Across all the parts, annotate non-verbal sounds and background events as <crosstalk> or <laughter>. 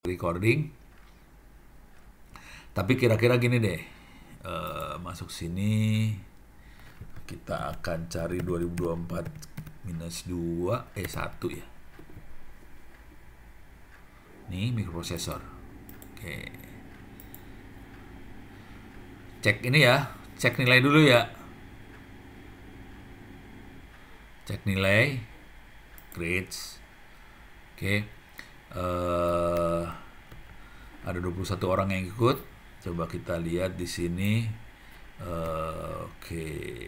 recording. Tapi kira-kira gini deh, e, masuk sini kita akan cari 2024 minus 2, eh 1 ya. Nih mikroprosesor. Oke. Cek ini ya, cek nilai dulu ya. Cek nilai, grades. Oke uh, ada 21 orang yang ikut. Coba kita lihat di sini. Uh, Oke. Okay.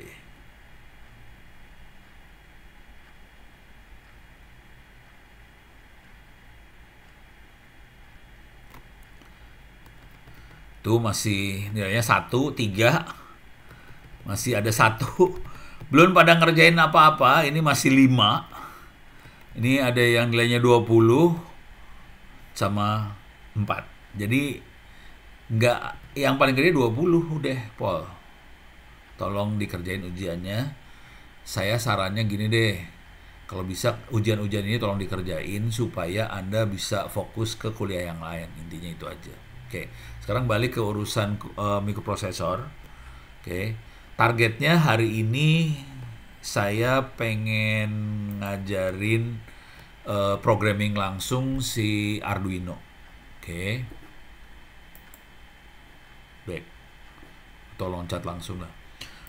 Tuh masih nilainya satu, tiga, masih ada satu. <laughs> Belum pada ngerjain apa-apa, ini masih lima. Ini ada yang nilainya 20, sama 4. Jadi nggak yang paling gede 20 udah, Paul Tolong dikerjain ujiannya. Saya sarannya gini deh. Kalau bisa ujian-ujian ini tolong dikerjain supaya Anda bisa fokus ke kuliah yang lain. Intinya itu aja. Oke. Sekarang balik ke urusan uh, mikroprosesor. Oke. Targetnya hari ini saya pengen ngajarin uh, programming langsung si Arduino. Oke. Okay. Baik. Atau loncat langsung lah.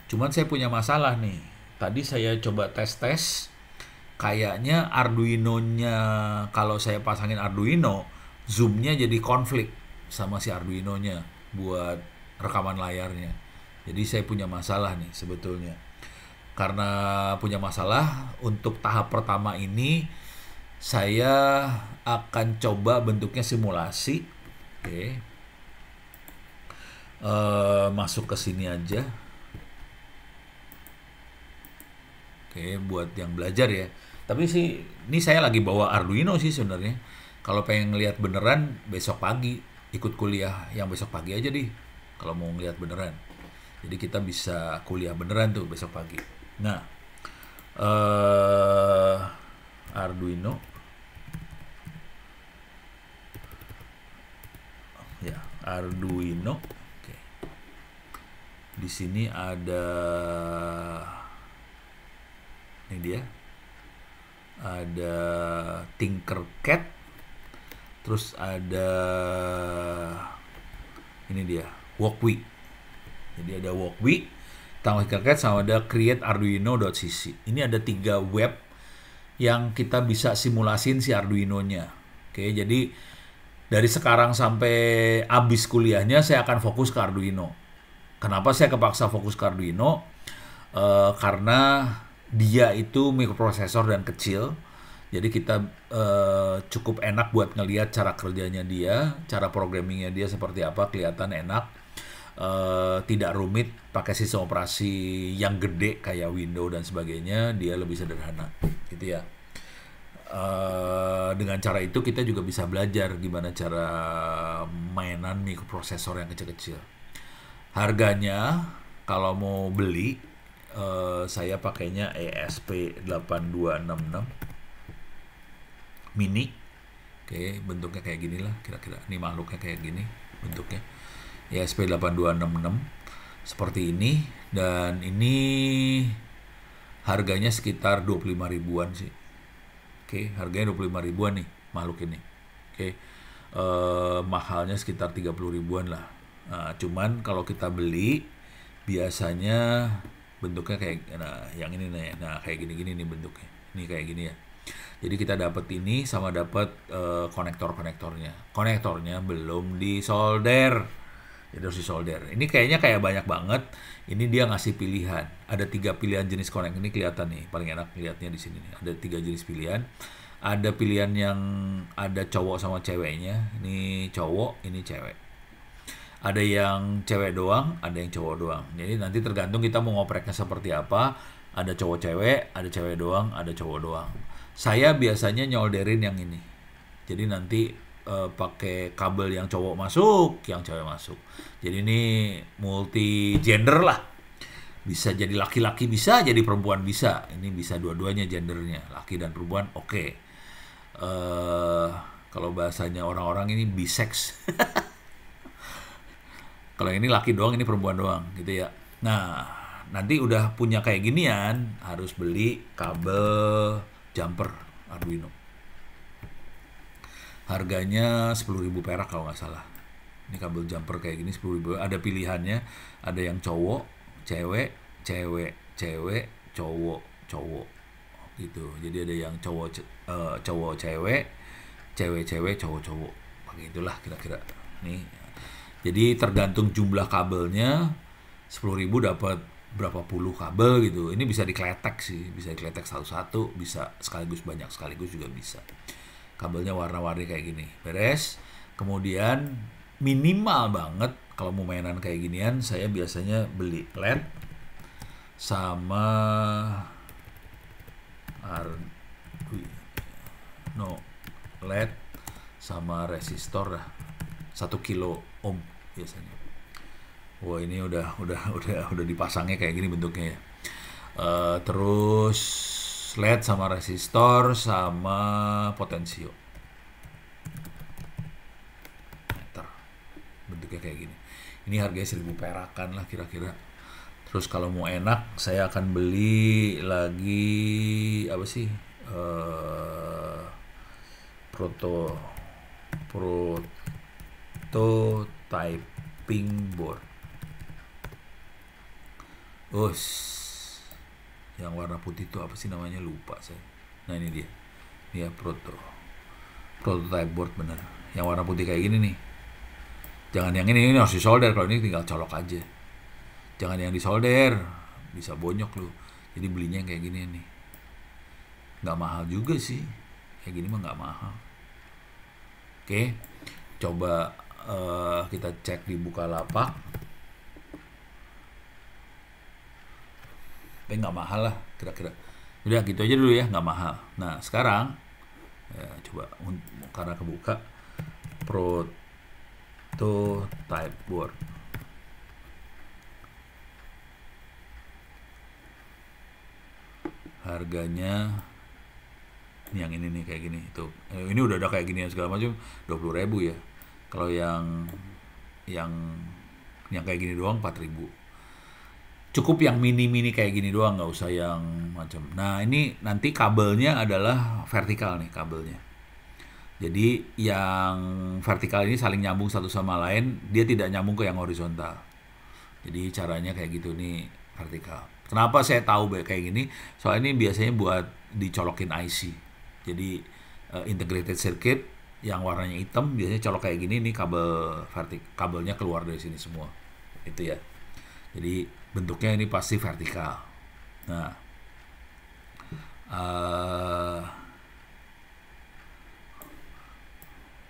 Cuman saya punya masalah nih. Tadi saya coba tes-tes kayaknya Arduino-nya kalau saya pasangin Arduino, zoom-nya jadi konflik sama si Arduino-nya buat rekaman layarnya. Jadi saya punya masalah nih sebetulnya. Karena punya masalah untuk tahap pertama ini saya akan coba bentuknya simulasi oke okay. uh, eh, masuk ke sini aja oke okay, buat yang belajar ya tapi sih ini saya lagi bawa Arduino sih sebenarnya kalau pengen ngelihat beneran besok pagi ikut kuliah yang besok pagi aja deh kalau mau ngelihat beneran jadi kita bisa kuliah beneran tuh besok pagi nah eh uh, Arduino ya Arduino oke di sini ada ini dia ada Tinkercad terus ada ini dia Walkway jadi ada Walkway Tinkercad sama ada create arduino.cc ini ada tiga web yang kita bisa simulasin si Arduino-nya oke jadi dari sekarang sampai habis kuliahnya saya akan fokus ke Arduino. Kenapa saya kepaksa fokus ke Arduino? E, karena dia itu mikroprosesor dan kecil, jadi kita e, cukup enak buat ngelihat cara kerjanya dia, cara programmingnya dia seperti apa, kelihatan enak, e, tidak rumit, pakai sistem operasi yang gede kayak Windows dan sebagainya, dia lebih sederhana, gitu ya. Eh, dengan cara itu kita juga bisa belajar gimana cara mainan mikroprosesor yang kecil-kecil. Harganya kalau mau beli uh, saya pakainya ESP8266 mini. Oke, okay, bentuknya kayak gini lah kira-kira. Ini makhluknya kayak gini bentuknya. ESP8266 seperti ini dan ini harganya sekitar 25 ribuan sih okay, harganya 25 ribuan nih makhluk ini oke okay. uh, eh, mahalnya sekitar 30 ribuan lah nah, cuman kalau kita beli biasanya bentuknya kayak nah yang ini nih nah kayak gini-gini nih bentuknya ini kayak gini ya jadi kita dapat ini sama dapat uh, eh, konektor-konektornya konektornya belum disolder jadi harus disolder ini kayaknya kayak banyak banget ini dia ngasih pilihan ada tiga pilihan jenis connect ini kelihatan nih paling enak lihatnya di sini ada tiga jenis pilihan ada pilihan yang ada cowok sama ceweknya ini cowok ini cewek ada yang cewek doang ada yang cowok doang jadi nanti tergantung kita mau ngopreknya seperti apa ada cowok cewek ada cewek doang ada cowok doang saya biasanya nyolderin yang ini jadi nanti uh, pakai kabel yang cowok masuk, yang cewek masuk. Jadi ini multi gender lah. Bisa jadi laki-laki bisa, jadi perempuan bisa. Ini bisa dua-duanya gendernya, laki dan perempuan. Oke. Okay. Uh, eh, kalau bahasanya orang-orang ini biseks. <laughs> kalau ini laki doang, ini perempuan doang, gitu ya. Nah, nanti udah punya kayak ginian harus beli kabel jumper Arduino harganya 10.000 perak kalau nggak salah ini kabel jumper kayak gini 10.000 ada pilihannya ada yang cowok cewek cewek cewek cowok cowok gitu jadi ada yang cowok ce uh, cowok cewek cewek cewek cowok cowok begitulah kira-kira nih jadi tergantung jumlah kabelnya 10.000 dapat berapa puluh kabel gitu ini bisa dikletek sih bisa dikletek satu-satu bisa sekaligus banyak sekaligus juga bisa kabelnya warna-warni kayak gini beres kemudian minimal banget kalau mau mainan kayak ginian saya biasanya beli led sama no led sama resistor lah satu kilo ohm biasanya wah ini udah udah udah udah dipasangnya kayak gini bentuknya ya uh, terus led sama resistor sama potensio meter bentuknya kayak gini ini harganya 1000 perakan lah kira-kira terus kalau mau enak saya akan beli lagi apa sih uh, proto prototyping board us yang warna putih itu apa sih namanya lupa saya nah ini dia dia ya, proto prototype board bener yang warna putih kayak gini nih jangan yang ini ini harus disolder kalau ini tinggal colok aja jangan yang disolder bisa bonyok lu jadi belinya yang kayak gini nih nggak mahal juga sih kayak gini mah nggak mahal oke coba uh, kita cek di Bukalapak tapi eh, nggak mahal lah kira-kira udah gitu aja dulu ya nggak mahal nah sekarang ya, coba karena kebuka prototype board harganya ini yang ini nih kayak gini itu eh, ini udah ada kayak gini segala macam dua puluh ribu ya kalau yang yang yang kayak gini doang empat ribu cukup yang mini-mini kayak gini doang nggak usah yang macam nah ini nanti kabelnya adalah vertikal nih kabelnya jadi yang vertikal ini saling nyambung satu sama lain dia tidak nyambung ke yang horizontal jadi caranya kayak gitu nih vertikal kenapa saya tahu kayak gini soalnya ini biasanya buat dicolokin IC jadi eh, integrated circuit yang warnanya hitam biasanya colok kayak gini nih kabel vertik kabelnya keluar dari sini semua itu ya jadi bentuknya ini pasti vertikal. Nah, uh,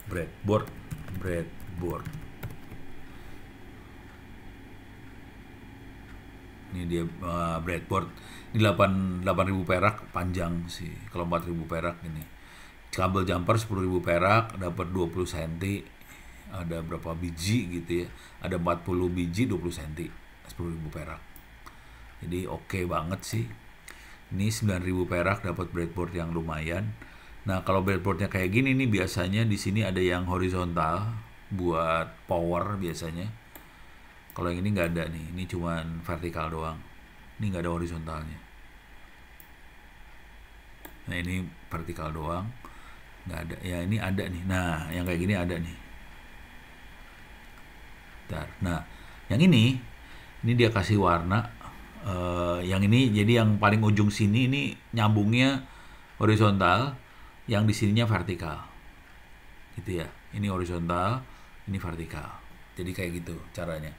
breadboard, breadboard. Ini dia uh, breadboard. Ini 8 ribu perak panjang sih. Kalau ribu perak ini. Kabel jumper ribu perak dapat 20 cm. Ada berapa biji gitu ya? Ada 40 biji 20 cm. 10.000 perak jadi oke okay banget sih ini 9.000 perak dapat breadboard yang lumayan nah kalau breadboardnya kayak gini ini biasanya di sini ada yang horizontal buat power biasanya kalau yang ini nggak ada nih ini cuman vertikal doang ini nggak ada horizontalnya nah ini vertikal doang nggak ada ya ini ada nih nah yang kayak gini ada nih Bentar. nah yang ini ini dia kasih warna uh, yang ini jadi yang paling ujung sini ini nyambungnya horizontal yang di sininya vertikal gitu ya ini horizontal ini vertikal jadi kayak gitu caranya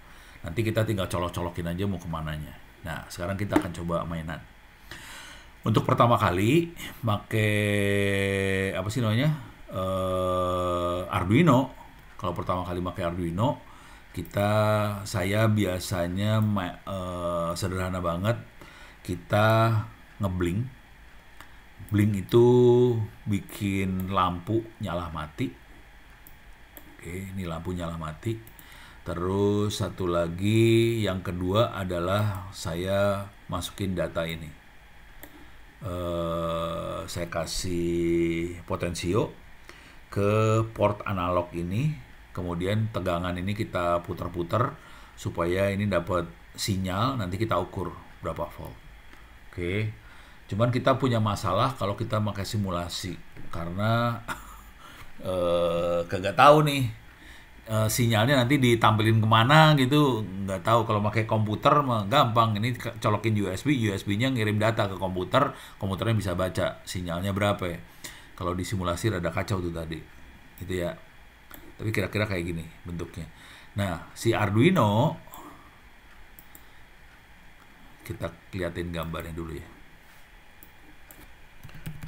nanti kita tinggal colok-colokin aja mau kemana nya. nah sekarang kita akan coba mainan untuk pertama kali pakai apa sih namanya uh, Arduino kalau pertama kali pakai Arduino kita saya biasanya uh, sederhana banget kita ngebling bling itu bikin lampu nyala mati oke ini lampu nyala mati terus satu lagi yang kedua adalah saya masukin data ini uh, saya kasih potensio ke port analog ini Kemudian tegangan ini kita putar-putar supaya ini dapat sinyal nanti kita ukur berapa volt. Oke. Okay. Cuman kita punya masalah kalau kita pakai simulasi karena <laughs> eh kagak tahu nih e, sinyalnya nanti ditampilin kemana gitu nggak tahu kalau pakai komputer mah gampang ini colokin USB USB-nya ngirim data ke komputer komputernya bisa baca sinyalnya berapa ya kalau di simulasi rada kacau tuh tadi gitu ya tapi kira-kira kayak gini bentuknya. Nah, si Arduino kita liatin gambarnya dulu ya.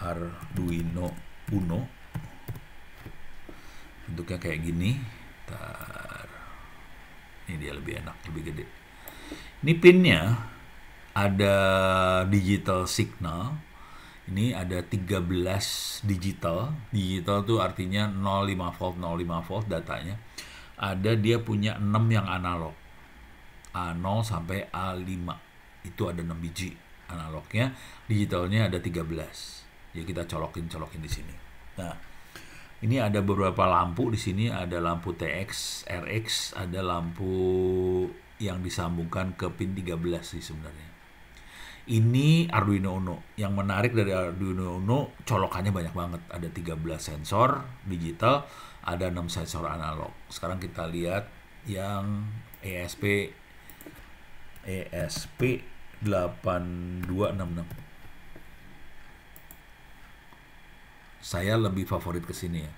Arduino Uno bentuknya kayak gini. Tar. Ini dia lebih enak, lebih gede. Ini pinnya ada digital signal ini ada 13 digital. Digital tuh artinya 05 volt 05 volt datanya. Ada dia punya 6 yang analog. A0 sampai A5. Itu ada 6 biji analognya, digitalnya ada 13. Ya kita colokin-colokin di sini. Nah, ini ada beberapa lampu di sini, ada lampu TX, RX, ada lampu yang disambungkan ke pin 13 sih sebenarnya ini Arduino Uno. Yang menarik dari Arduino Uno, colokannya banyak banget. Ada 13 sensor digital, ada 6 sensor analog. Sekarang kita lihat yang ESP ESP 8266. Saya lebih favorit ke sini ya.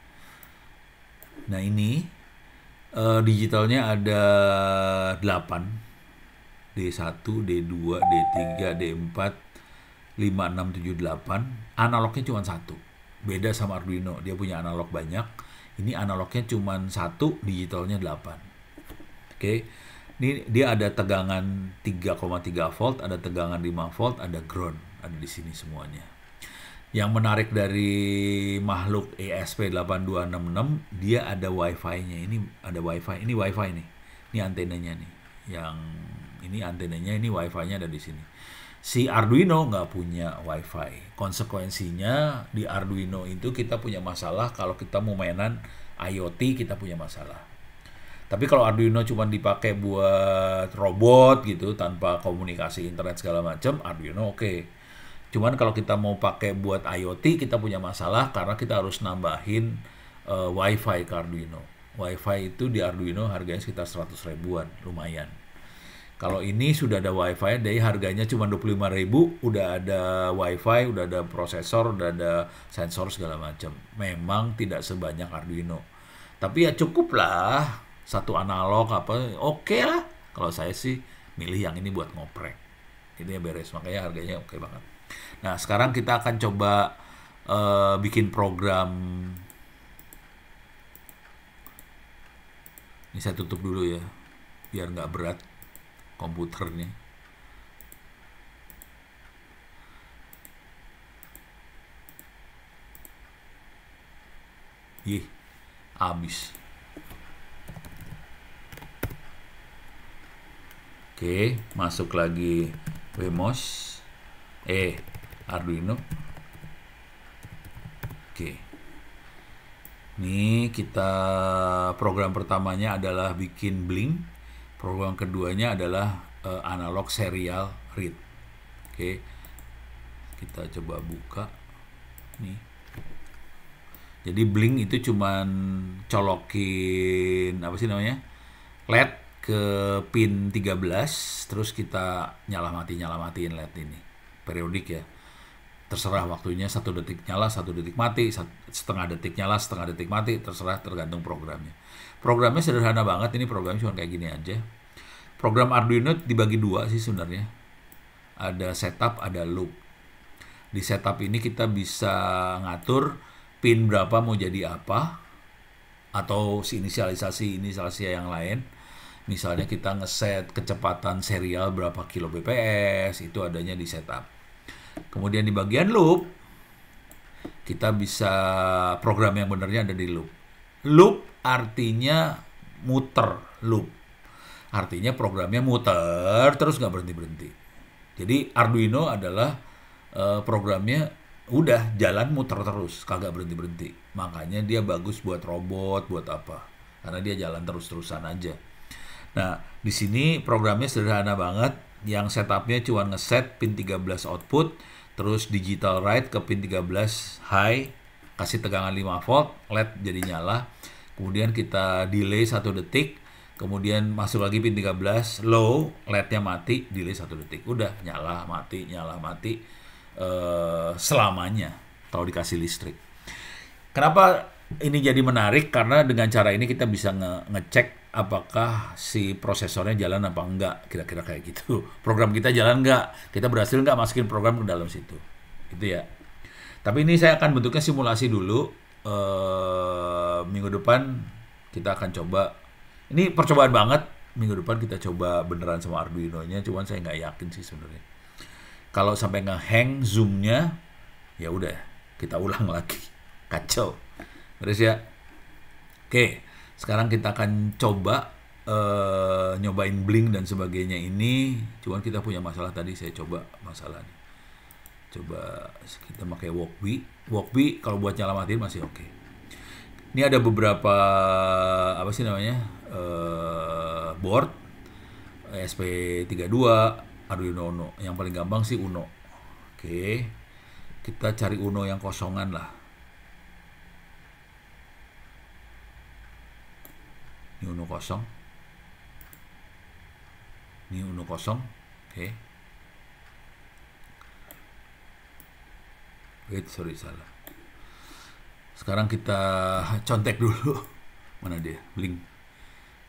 Nah, ini uh, digitalnya ada 8 D1, D2, D3, D4, 5678. Analognya cuma satu. Beda sama Arduino, dia punya analog banyak. Ini analognya cuma satu, digitalnya 8. Oke. Okay. Ini dia ada tegangan 3,3 volt, ada tegangan 5 volt, ada ground, ada di sini semuanya. Yang menarik dari makhluk ESP8266, dia ada WiFi-nya. Ini ada WiFi, ini WiFi nih. Ini antenanya nih yang ini antenanya ini wifi-nya ada di sini si Arduino nggak punya wifi konsekuensinya di Arduino itu kita punya masalah kalau kita mau mainan IoT kita punya masalah tapi kalau Arduino cuma dipakai buat robot gitu tanpa komunikasi internet segala macam Arduino oke okay. cuman kalau kita mau pakai buat IoT kita punya masalah karena kita harus nambahin uh, wifi ke Arduino wifi itu di Arduino harganya sekitar 100 ribuan lumayan kalau ini sudah ada WiFi, jadi harganya cuma 25.000, udah ada WiFi, udah ada prosesor, udah ada sensor segala macam. Memang tidak sebanyak Arduino. Tapi ya cukup lah satu analog apa, oke okay lah. Kalau saya sih milih yang ini buat ngoprek. Ini ya beres, makanya harganya oke okay banget. Nah, sekarang kita akan coba uh, bikin program. Ini saya tutup dulu ya, biar nggak berat komputer nih Ih, habis. Oke, masuk lagi Wemos. Eh, Arduino. Oke. Ini kita program pertamanya adalah bikin blink program keduanya adalah uh, analog serial read oke okay. kita coba buka nih jadi blink itu cuman colokin apa sih namanya led ke pin 13 terus kita nyala mati nyala matiin led ini periodik ya terserah waktunya satu detik nyala satu detik mati setengah detik nyala setengah detik mati terserah tergantung programnya programnya sederhana banget ini program cuma kayak gini aja program Arduino dibagi dua sih sebenarnya ada setup ada loop di setup ini kita bisa ngatur pin berapa mau jadi apa atau si inisialisasi inisialisasi yang lain misalnya kita ngeset kecepatan serial berapa kilo bps itu adanya di setup Kemudian di bagian loop, kita bisa program yang benarnya ada di loop. Loop artinya muter loop. Artinya programnya muter terus nggak berhenti-berhenti. Jadi Arduino adalah uh, programnya udah jalan muter terus, kagak berhenti-berhenti. Makanya dia bagus buat robot, buat apa. Karena dia jalan terus-terusan aja. Nah, di sini programnya sederhana banget. Yang setupnya cuma ngeset pin 13 output, terus digital right ke pin 13 high kasih tegangan 5 volt LED jadi nyala kemudian kita delay satu detik kemudian masuk lagi pin 13 low LED-nya mati delay satu detik udah nyala mati nyala mati eh, selamanya kalau dikasih listrik kenapa ini jadi menarik karena dengan cara ini kita bisa nge ngecek apakah si prosesornya jalan apa enggak kira-kira kayak gitu <laughs> program kita jalan enggak kita berhasil enggak masukin program ke dalam situ gitu ya tapi ini saya akan bentuknya simulasi dulu e, minggu depan kita akan coba ini percobaan banget minggu depan kita coba beneran sama Arduino nya cuman saya nggak yakin sih sebenarnya kalau sampai nggak ngehang zoomnya ya udah kita ulang <laughs> lagi kacau terus ya oke okay. Sekarang kita akan coba uh, nyobain bling dan sebagainya ini. Cuman kita punya masalah tadi saya coba masalah Coba kita pakai walkby walkby kalau buat nyala mati masih oke. Okay. Ini ada beberapa apa sih namanya? Uh, board SP32 Arduino Uno. Yang paling gampang sih Uno. Oke. Okay. Kita cari Uno yang kosongan lah. kosong ini uno kosong oke okay. wait sorry salah sekarang kita contek dulu <laughs> mana dia link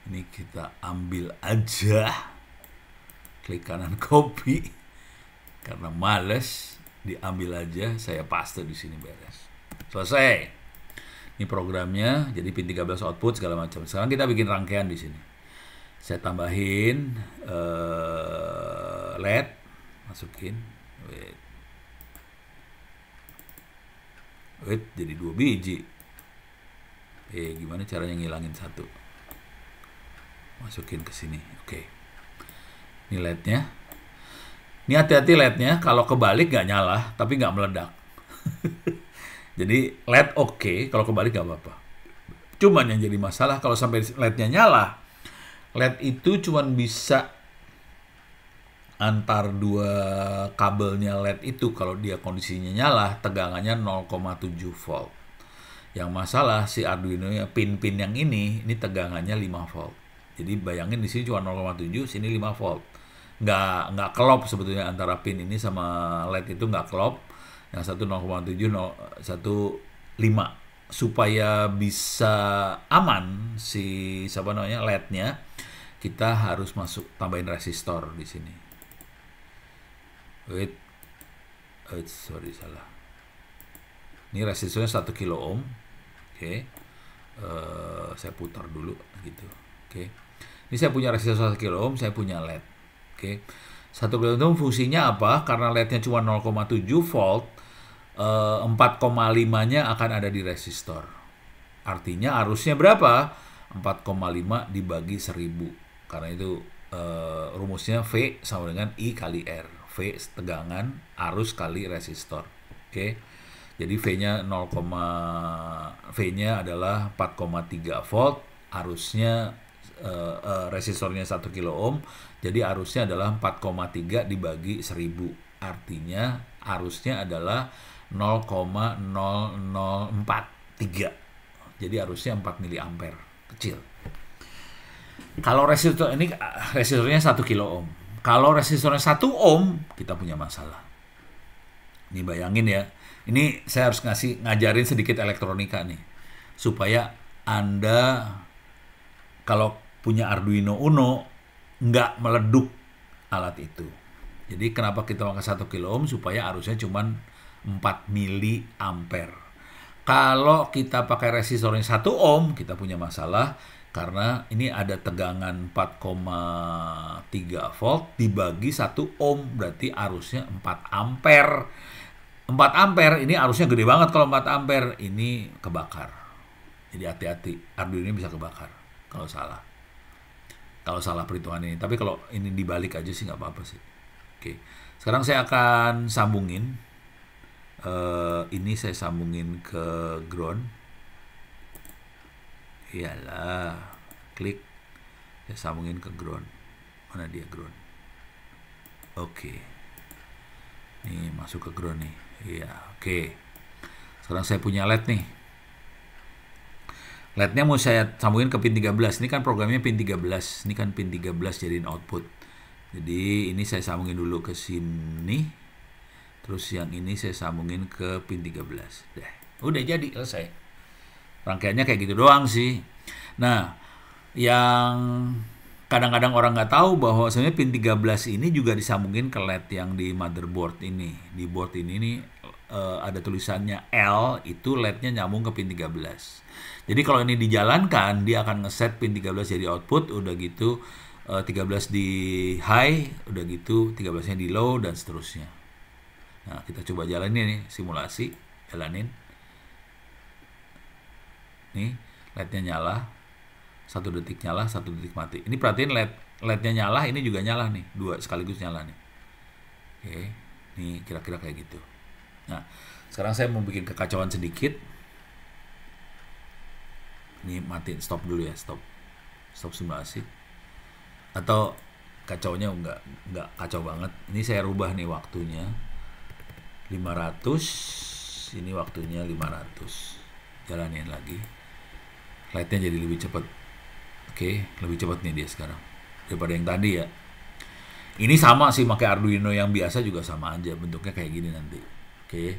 ini kita ambil aja klik kanan copy karena males diambil aja saya paste di sini beres selesai ini programnya, jadi pin 13 output segala macam. Sekarang kita bikin rangkaian di sini. Saya tambahin uh, LED, masukin. Wait. Wait, jadi dua biji. Eh, gimana caranya ngilangin satu? Masukin ke sini. Oke. Okay. Ini LED-nya. Ini hati-hati LED-nya, kalau kebalik nggak nyala, tapi nggak meledak. <laughs> Jadi LED oke, okay, kalau kebalik gak apa-apa. Cuman yang jadi masalah kalau sampai LED-nya nyala, LED itu cuman bisa antar dua kabelnya LED itu kalau dia kondisinya nyala tegangannya 0,7 volt. Yang masalah si Arduino ya pin-pin yang ini ini tegangannya 5 volt. Jadi bayangin di sini cuma 0,7, sini 5 volt. Nggak nggak kelop sebetulnya antara pin ini sama LED itu nggak kelop yang satu 0,7 satu supaya bisa aman si siapa namanya led kita harus masuk tambahin resistor di sini wait wait sorry salah ini resistornya 1 kilo ohm oke okay. uh, eh, saya putar dulu gitu oke okay. ini saya punya resistor 1 kilo ohm saya punya LED oke okay. 1 kilo ohm fungsinya apa karena LED-nya cuma 0,7 volt 4,5-nya eh, akan ada di resistor. Artinya arusnya berapa? 4,5 dibagi 1000. Karena itu uh, rumusnya V sama dengan I kali R. V tegangan arus kali resistor. Oke. Okay? Jadi V-nya 0, V-nya adalah 4,3 volt, arusnya uh, uh, resistornya 1 kilo ohm. Jadi arusnya adalah 4,3 dibagi 1000. Artinya arusnya adalah 0,0043. Jadi harusnya 4 mili ampere, kecil. Kalau resistor ini resistornya 1 kilo ohm. Kalau resistornya 1 ohm, kita punya masalah. Ini bayangin ya. Ini saya harus ngasih ngajarin sedikit elektronika nih. Supaya Anda kalau punya Arduino Uno nggak meleduk alat itu. Jadi kenapa kita pakai satu kilo ohm supaya arusnya cuman 4 mili ampere. Kalau kita pakai resistornya 1 ohm, kita punya masalah karena ini ada tegangan 4,3 volt dibagi 1 ohm berarti arusnya 4 ampere. 4 ampere ini arusnya gede banget kalau 4 ampere ini kebakar. Jadi hati-hati, Arduino bisa kebakar kalau salah. Kalau salah perhitungan ini, tapi kalau ini dibalik aja sih nggak apa-apa sih. Oke. Sekarang saya akan sambungin uh, ini saya sambungin ke ground iyalah klik saya sambungin ke ground mana dia ground oke okay. ini masuk ke ground nih iya oke okay. sekarang saya punya led nih lednya mau saya sambungin ke pin 13. Ini kan programnya pin 13. Ini kan pin 13 jadiin output. Jadi ini saya sambungin dulu ke sini terus yang ini saya sambungin ke pin 13 Dah, udah jadi selesai rangkaiannya kayak gitu doang sih nah yang kadang-kadang orang nggak tahu bahwa sebenarnya pin 13 ini juga disambungin ke LED yang di motherboard ini di board ini nih uh, ada tulisannya L itu LED-nya nyambung ke pin 13 jadi kalau ini dijalankan dia akan ngeset pin 13 jadi output udah gitu uh, eh, 13 di high udah gitu 13 nya di low dan seterusnya Nah, kita coba jalanin nih simulasi, jalanin. Nih, led nyala. Satu detik nyala, satu detik mati. Ini perhatiin LED led nyala, ini juga nyala nih, dua sekaligus nyala nih. Oke, nih kira-kira kayak gitu. Nah, sekarang saya mau bikin kekacauan sedikit. Ini matiin, stop dulu ya, stop. Stop simulasi. Atau kacaunya nggak nggak kacau banget. Ini saya rubah nih waktunya. 500 ini waktunya 500 jalanin lagi lightnya jadi lebih cepat oke okay, lebih cepat nih dia sekarang daripada yang tadi ya ini sama sih pakai Arduino yang biasa juga sama aja bentuknya kayak gini nanti oke okay.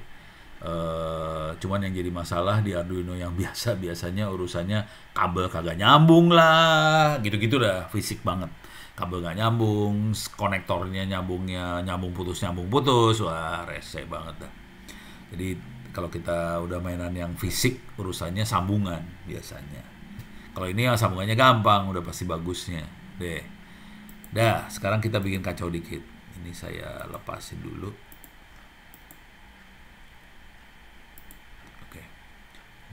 Eh, cuman yang jadi masalah di Arduino yang <laughs> biasa biasanya urusannya kabel kagak nyambung lah gitu-gitu dah fisik banget kabel nggak nyambung, konektornya nyambungnya nyambung putus nyambung putus, wah rese banget dah. Jadi kalau kita udah mainan yang fisik urusannya sambungan biasanya. Kalau ini yang sambungannya gampang udah pasti bagusnya deh. Dah sekarang kita bikin kacau dikit. Ini saya lepasin dulu. Oke,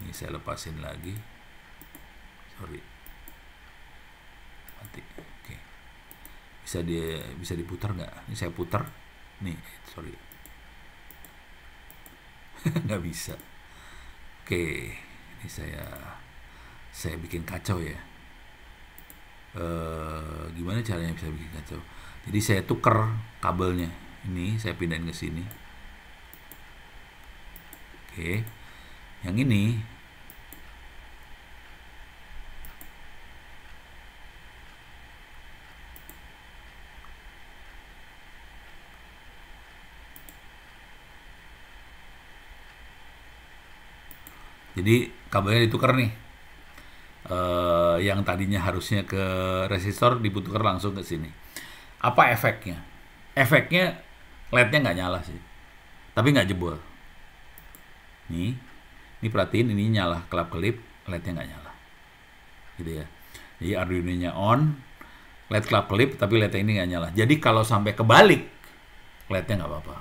ini saya lepasin lagi. Sorry, mati bisa di bisa diputar nggak ini saya putar nih sorry <laughs> nggak bisa oke ini saya saya bikin kacau ya e, gimana caranya bisa bikin kacau jadi saya tuker kabelnya ini saya pindahin ke sini oke yang ini Jadi kabelnya ditukar nih. Uh, yang tadinya harusnya ke resistor dibutuhkan langsung ke sini. Apa efeknya? Efeknya LED-nya nggak nyala sih. Tapi nggak jebol. Nih, ini perhatiin ini nyala kelap-kelip, LED-nya nggak nyala. Gitu ya. Jadi Arduino-nya on, LED kelap-kelip, tapi LED ini nggak nyala. Jadi kalau sampai kebalik, LED-nya nggak apa-apa.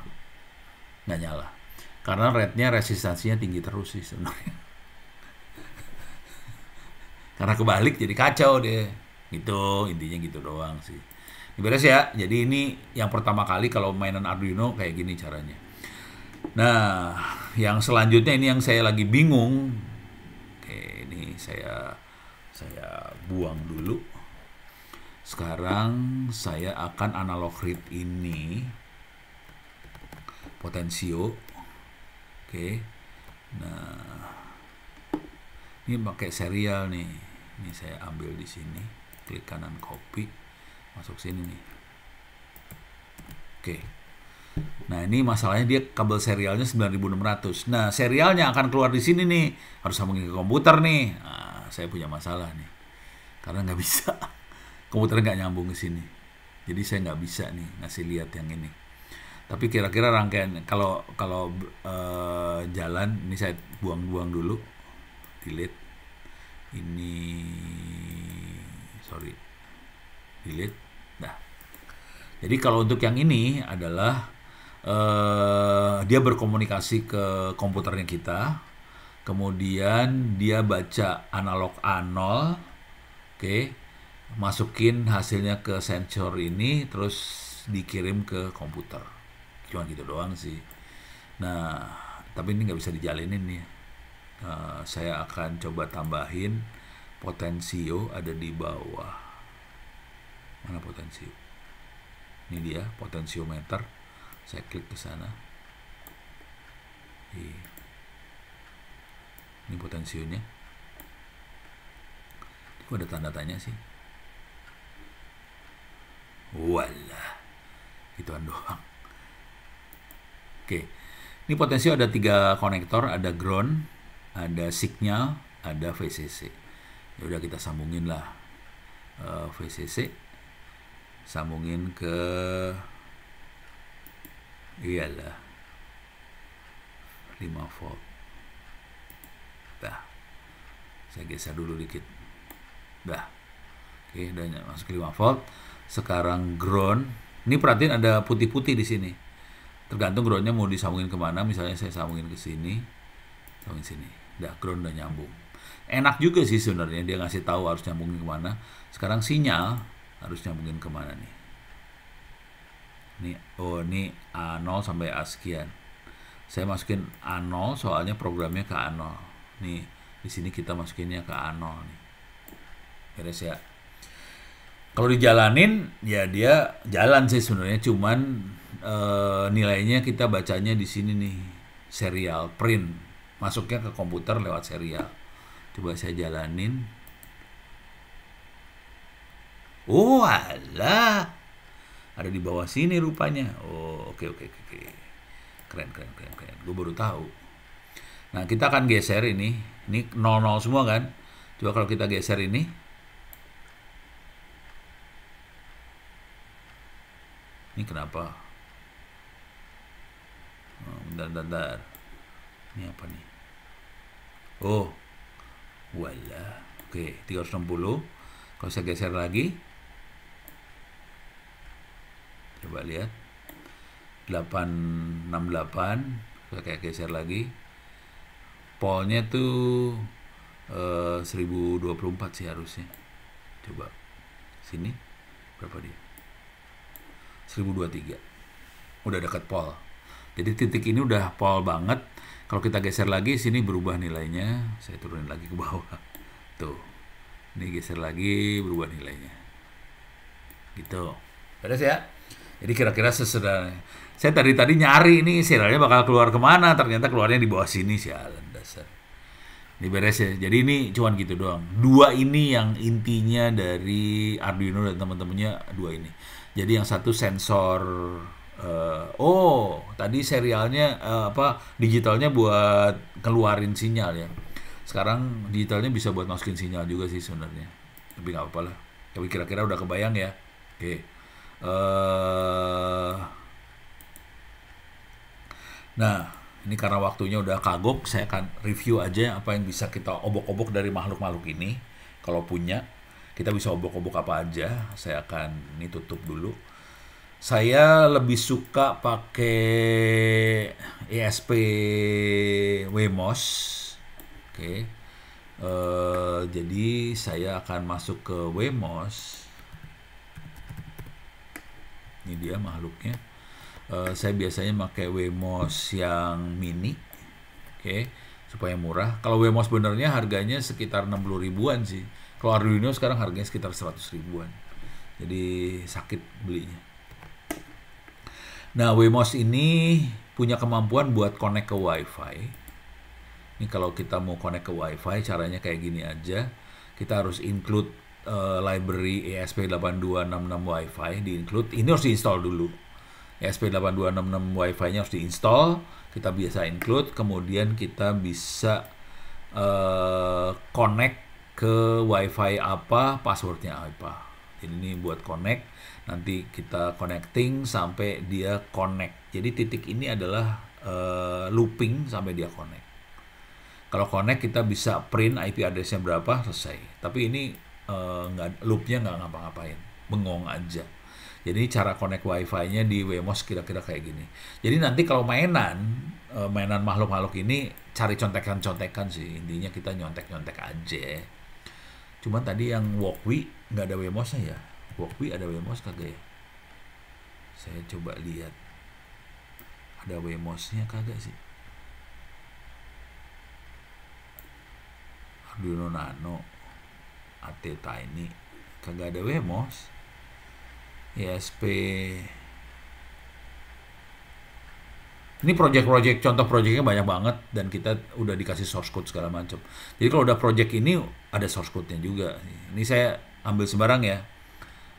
Nggak nyala. Karena LED-nya resistansinya tinggi terus sih sebenarnya karena kebalik jadi kacau deh gitu intinya gitu doang sih ini beres ya jadi ini yang pertama kali kalau mainan Arduino kayak gini caranya nah yang selanjutnya ini yang saya lagi bingung oke ini saya saya buang dulu sekarang saya akan analog read ini potensio oke nah ini pakai serial nih ini saya ambil di sini klik kanan copy masuk sini nih oke nah ini masalahnya dia kabel serialnya 9600 nah serialnya akan keluar di sini nih harus sambungin ke komputer nih nah, saya punya masalah nih karena nggak <laughs> bisa komputer nggak nyambung ke sini jadi saya nggak bisa nih ngasih lihat yang ini tapi kira-kira rangkaian kalau kalau uh, jalan ini saya buang-buang dulu delete ini sorry delete nah jadi kalau untuk yang ini adalah uh, dia berkomunikasi ke komputernya kita kemudian dia baca analog A0 oke okay, masukin hasilnya ke sensor ini terus dikirim ke komputer cuma gitu doang sih nah tapi ini nggak bisa dijalinin nih Eh, saya akan coba tambahin potensio ada di bawah mana potensio ini dia potensiometer saya klik ke sana iya. ini potensionya kok ada tanda tanya sih walah itu doang oke ini potensio ada tiga konektor ada ground ada signal, ada VCC. Ya udah kita sambungin lah uh, eh, VCC, sambungin ke iyalah 5 volt. Dah, saya geser dulu dikit. Dah, oke, udah masuk 5 volt. Sekarang ground, ini perhatiin ada putih-putih di sini. Tergantung groundnya mau disambungin kemana. Misalnya saya sambungin ke sini, sambungin sini ground udah nyambung enak juga sih sebenarnya dia ngasih tahu harus nyambungin kemana sekarang sinyal harus nyambungin kemana nih nih oh ini A0 sampai A sekian saya masukin A0 soalnya programnya ke A0 nih di sini kita masukinnya ke A0 nih beres ya kalau dijalanin ya dia jalan sih sebenarnya cuman e, nilainya kita bacanya di sini nih serial print masuknya ke komputer lewat serial coba saya jalanin oh alah ada di bawah sini rupanya oh oke okay, oke okay, oke okay. keren keren keren keren gue baru tahu nah kita akan geser ini ini 00 semua kan coba kalau kita geser ini ini kenapa oh, bentar bentar, bentar. Ini apa nih? Oh. Wala. Oke, 360. Kalau saya geser lagi. Coba lihat. 868. Saya kayak geser lagi. Polnya tuh eh, 1024 sih harusnya. Coba sini berapa dia? 1023. Udah dekat pol. Jadi titik ini udah pol banget kalau kita geser lagi, sini berubah nilainya. Saya turunin lagi ke bawah. Tuh. Ini geser lagi, berubah nilainya. Gitu. Beres ya? Jadi kira-kira sesederhana. Saya tadi tadi nyari ini serialnya bakal keluar kemana, ternyata keluarnya di bawah sini sih sialan dasar. Ini beres ya. Jadi ini cuman gitu doang. Dua ini yang intinya dari Arduino dan teman-temannya dua ini. Jadi yang satu sensor uh, oh tadi serialnya uh, apa digitalnya buat keluarin sinyal ya sekarang digitalnya bisa buat masukin sinyal juga sih sebenarnya tapi nggak apa-apa lah tapi kira-kira udah kebayang ya oke okay. uh, eh, nah ini karena waktunya udah kagok saya akan review aja apa yang bisa kita obok-obok dari makhluk-makhluk ini kalau punya kita bisa obok-obok apa aja saya akan ini tutup dulu saya lebih suka pakai ESP Wemos oke okay. uh, eh, jadi saya akan masuk ke Wemos ini dia makhluknya uh, saya biasanya pakai Wemos yang mini oke okay. supaya murah kalau Wemos benernya harganya sekitar 60 ribuan sih kalau Arduino sekarang harganya sekitar 100 ribuan jadi sakit belinya Nah, Wemos ini punya kemampuan buat connect ke WiFi. Ini kalau kita mau connect ke WiFi, caranya kayak gini aja. Kita harus include uh, library ESP8266 WiFi, di include. Ini harus diinstall dulu. ESP8266 WiFi-nya harus diinstall. Kita biasa include, kemudian kita bisa uh, connect ke WiFi apa, passwordnya apa ini buat connect nanti kita connecting sampai dia connect jadi titik ini adalah uh, looping sampai dia connect kalau connect kita bisa print IP addressnya berapa selesai tapi ini uh, nggak loopnya nggak ngapa-ngapain bengong aja jadi cara connect wifi-nya di Wemos kira-kira kayak gini. Jadi nanti kalau mainan, eh, mainan makhluk-makhluk ini cari contekan-contekan sih. Intinya kita nyontek-nyontek aja. Cuman tadi yang walkway nggak ada wemosnya ya. Walkway ada wemos kagak ya? Saya coba lihat. Ada wemosnya kagak sih? Arduino Nano AT Tiny kagak ada wemos esp ya, ini project-project contoh projectnya banyak banget dan kita udah dikasih source code segala macam. Jadi kalau udah project ini ada source code-nya juga. Ini saya ambil sembarang ya.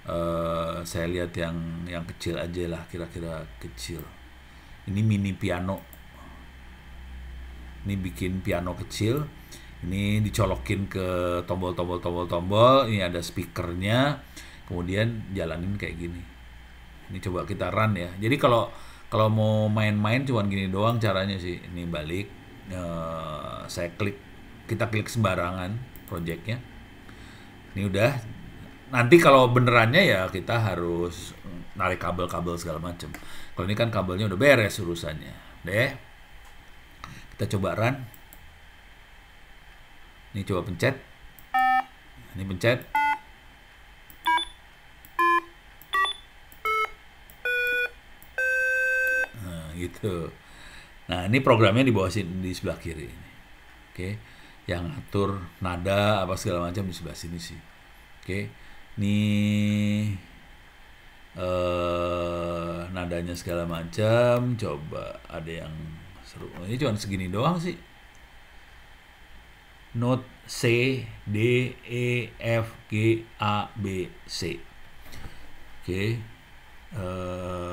Uh, saya lihat yang yang kecil aja lah kira-kira kecil. Ini mini piano. Ini bikin piano kecil. Ini dicolokin ke tombol-tombol tombol-tombol. Ini ada speakernya. Kemudian jalanin kayak gini. Ini coba kita run ya. Jadi kalau kalau mau main-main cuman gini doang caranya sih ini balik uh, saya klik kita klik sembarangan projectnya ini udah nanti kalau benerannya ya kita harus narik kabel-kabel segala macam kalau ini kan kabelnya udah beres urusannya deh kita coba run ini coba pencet ini pencet gitu. Nah, ini programnya di bawah sini di sebelah kiri ini. Oke. Okay. Yang atur nada apa segala macam di sebelah sini sih. Oke. Okay. Ini eh, nadanya segala macam coba ada yang seru. Ini cuma segini doang sih. Note C D E F G A B C. Oke. Okay. Eh,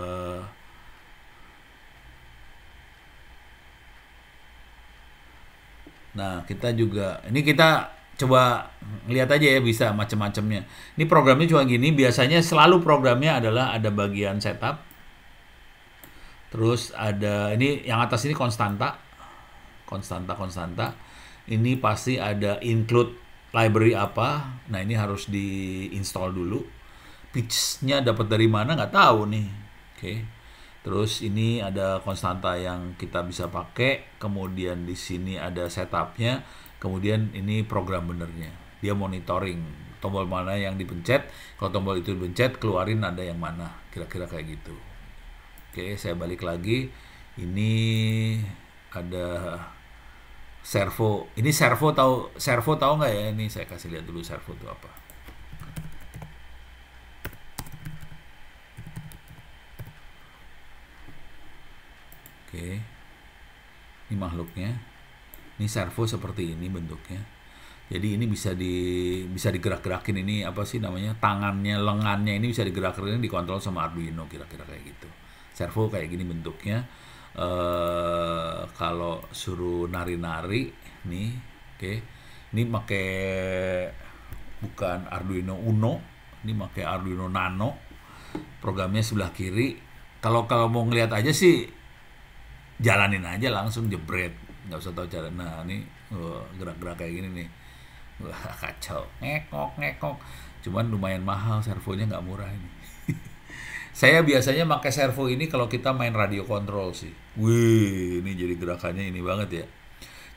Nah, kita juga ini kita coba lihat aja ya bisa macam-macamnya. Ini programnya cuma gini, biasanya selalu programnya adalah ada bagian setup. Terus ada ini yang atas ini konstanta. Konstanta konstanta. Ini pasti ada include library apa. Nah, ini harus di dulu. Pitch-nya dapat dari mana nggak tahu nih. Oke. Okay. Terus ini ada konstanta yang kita bisa pakai, kemudian di sini ada setupnya, kemudian ini program benernya. Dia monitoring tombol mana yang dipencet, kalau tombol itu dipencet keluarin ada yang mana, kira-kira kayak gitu. Oke, saya balik lagi. Ini ada servo. Ini servo tahu servo tahu nggak ya? Ini saya kasih lihat dulu servo itu apa. Oke. Ini makhluknya. Ini servo seperti ini bentuknya. Jadi ini bisa di bisa digerak-gerakin ini apa sih namanya? tangannya, lengannya ini bisa digerak-gerakin dikontrol sama Arduino kira-kira kayak gitu. Servo kayak gini bentuknya. Eh kalau suruh nari-nari nih oke ini pakai bukan Arduino Uno ini pakai Arduino Nano programnya sebelah kiri kalau kalau mau ngelihat aja sih jalanin aja langsung jebret nggak usah tahu cara nah ini gerak-gerak kayak gini nih wah <laughs> kacau ngekok ngekok cuman lumayan mahal servonya nggak murah ini <laughs> saya biasanya pakai servo ini kalau kita main radio kontrol sih wih ini jadi gerakannya ini banget ya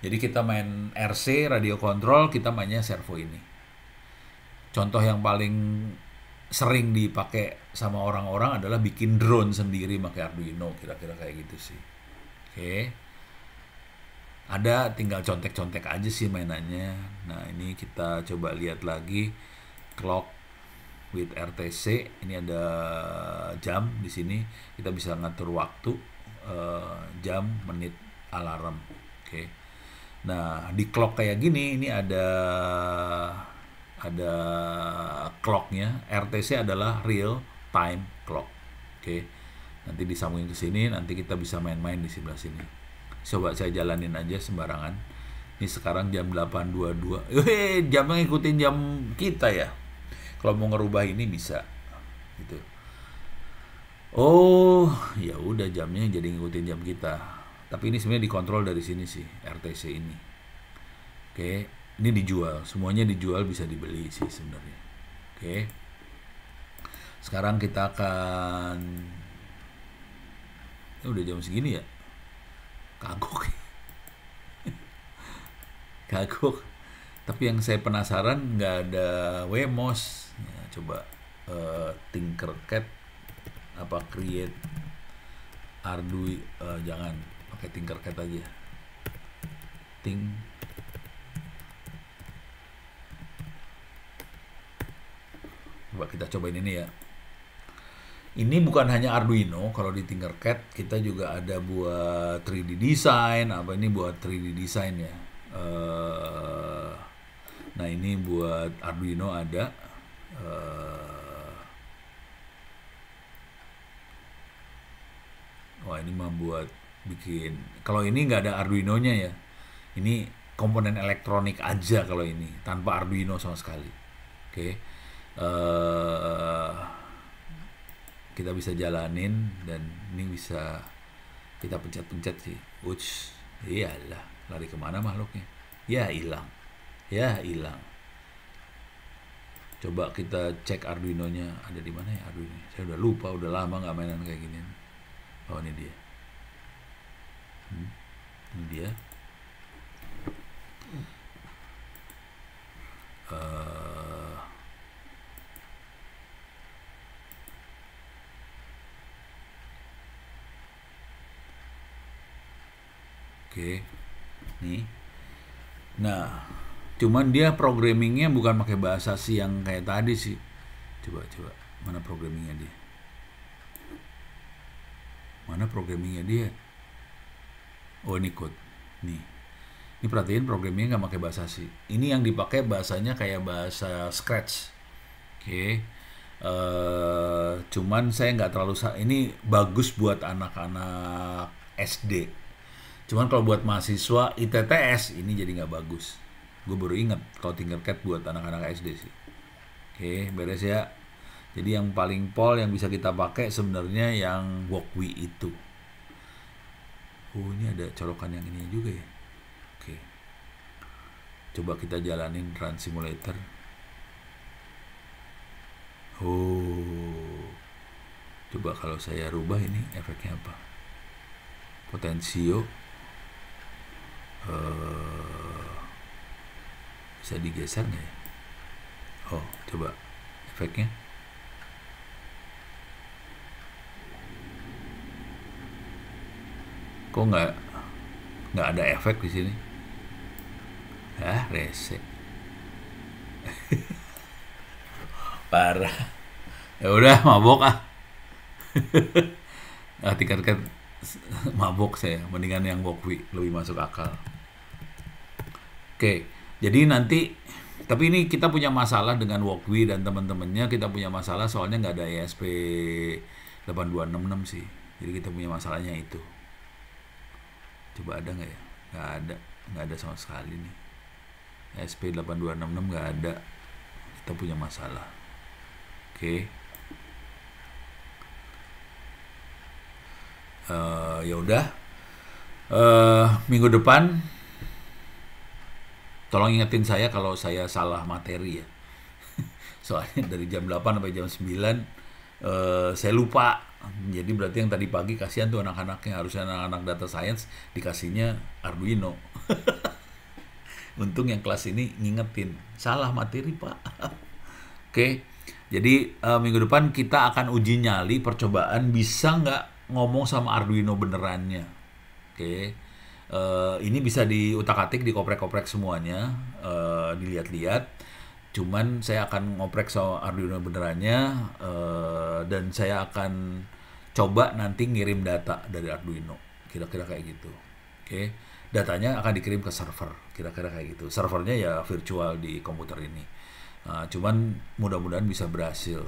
jadi kita main RC radio kontrol kita mainnya servo ini contoh yang paling sering dipakai sama orang-orang adalah bikin drone sendiri pakai Arduino kira-kira kayak gitu sih Oke. Ada tinggal contek-contek aja sih mainannya. Nah, ini kita coba lihat lagi clock with RTC. Ini ada jam di sini. Kita bisa ngatur waktu, uh, jam, menit, alarm. Oke. Nah, di clock kayak gini ini ada ada clocknya. RTC adalah real time clock. Oke nanti disambungin ke sini nanti kita bisa main-main di sebelah sini coba saya jalanin aja sembarangan ini sekarang jam 8.22 eh jam ngikutin jam kita ya kalau mau ngerubah ini bisa gitu oh ya udah jamnya jadi ngikutin jam kita tapi ini sebenarnya dikontrol dari sini sih RTC ini oke ini dijual semuanya dijual bisa dibeli sih sebenarnya oke sekarang kita akan eh udah jam segini ya kagok kagok tapi yang saya penasaran nggak ada Wemos ya, coba uh, eh, Tinkercad apa create Arduino uh, eh, jangan pakai Tinkercad aja ting coba kita cobain ini ya ini bukan hanya Arduino, kalau di Tinkercad kita juga ada buat 3D design, apa ini buat 3D design ya. Uh, nah ini buat Arduino ada. Uh, wah ini membuat bikin. Kalau ini nggak ada Arduino-nya ya. Ini komponen elektronik aja kalau ini, tanpa Arduino sama sekali. Oke. Okay. Uh, eh, kita bisa jalanin dan ini bisa kita pencet-pencet sih uts iyalah lari kemana makhluknya ya hilang ya hilang coba kita cek Arduino nya ada di mana ya Arduino saya udah lupa udah lama nggak mainan kayak gini oh ini dia hmm, ini dia uh, Oke. Nih. Nah, cuman dia programmingnya bukan pakai bahasa C yang kayak tadi sih. Coba coba mana programmingnya dia? Mana programmingnya dia? Oh ini code. Nih. Ini perhatiin programmingnya nggak pakai bahasa C. Ini yang dipakai bahasanya kayak bahasa Scratch. Oke. Okay. Uh, eh, cuman saya nggak terlalu ini bagus buat anak-anak SD Cuman kalau buat mahasiswa ITTS ini jadi nggak bagus. Gue baru inget kalau tinggal cat buat anak-anak SD sih. Oke, okay, beres ya. Jadi yang paling pol yang bisa kita pakai sebenarnya yang walkway itu. Oh ini ada colokan yang ini juga ya. Oke. Coba kita jalanin run simulator. Oh. Coba kalau saya rubah ini efeknya apa? Potensio Eh, bisa digeser nggak ya oh coba efeknya kok nggak nggak ada efek di sini ah rese <laughs> parah ya udah mabok ah <laughs> ah, tingkatkan mabok saya mendingan yang bokwi lebih masuk akal Oke, jadi nanti tapi ini kita punya masalah dengan Walkway dan teman-temannya kita punya masalah soalnya nggak ada ESP 8266 sih. Jadi kita punya masalahnya itu. Coba ada nggak ya? Nggak ada, nggak ada sama sekali nih. ESP 8266 nggak ada. Kita punya masalah. Oke. Uh, ya udah. Uh, minggu depan Tolong ingetin saya kalau saya salah materi ya. <laughs> Soalnya dari jam 8 sampai jam 9 uh, eh, saya lupa. Jadi berarti yang tadi pagi kasihan tuh anak-anaknya harusnya anak-anak data science dikasihnya Arduino. <laughs> Untung yang kelas ini ngingetin. Salah materi, Pak. <laughs> Oke. Jadi uh, minggu depan kita akan uji nyali percobaan bisa nggak ngomong sama Arduino benerannya. Oke. Okay uh, ini bisa diutak-atik dikoprek-koprek semuanya uh, dilihat-lihat cuman saya akan ngoprek soal Arduino benerannya uh, dan saya akan coba nanti ngirim data dari Arduino kira-kira kayak gitu oke okay. datanya akan dikirim ke server kira-kira kayak gitu servernya ya virtual di komputer ini uh, cuman mudah-mudahan bisa berhasil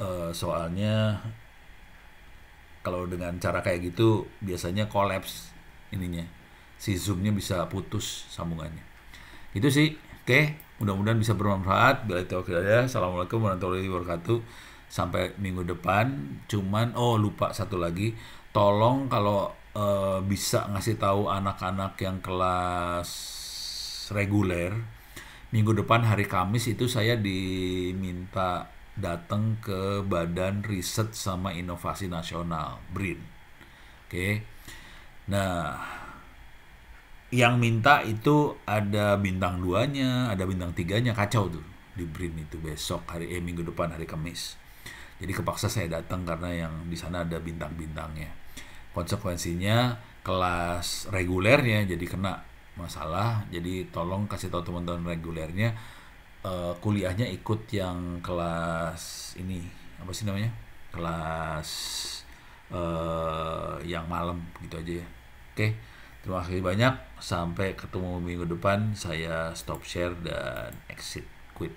uh, soalnya kalau dengan cara kayak gitu biasanya collapse ininya si zoomnya bisa putus sambungannya itu sih oke okay. mudah-mudahan bisa bermanfaat bila itu oke ya assalamualaikum warahmatullahi wabarakatuh sampai minggu depan cuman oh lupa satu lagi tolong kalau uh, bisa ngasih tahu anak-anak yang kelas reguler minggu depan hari Kamis itu saya diminta datang ke Badan Riset sama Inovasi Nasional BRIN. Oke. Okay. Nah, yang minta itu ada bintang duanya, ada bintang tiganya kacau tuh di Brin itu besok hari eh minggu depan hari Kamis. Jadi kepaksa saya datang karena yang di sana ada bintang-bintangnya. Konsekuensinya kelas regulernya jadi kena masalah. Jadi tolong kasih tahu teman-teman regulernya uh, kuliahnya ikut yang kelas ini apa sih namanya? Kelas uh, yang malam gitu aja ya. Oke. Okay? Terima kasih banyak. Sampai ketemu minggu depan. Saya stop share dan exit quit.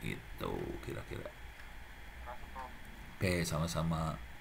Gitu kira-kira. Oke, sama-sama.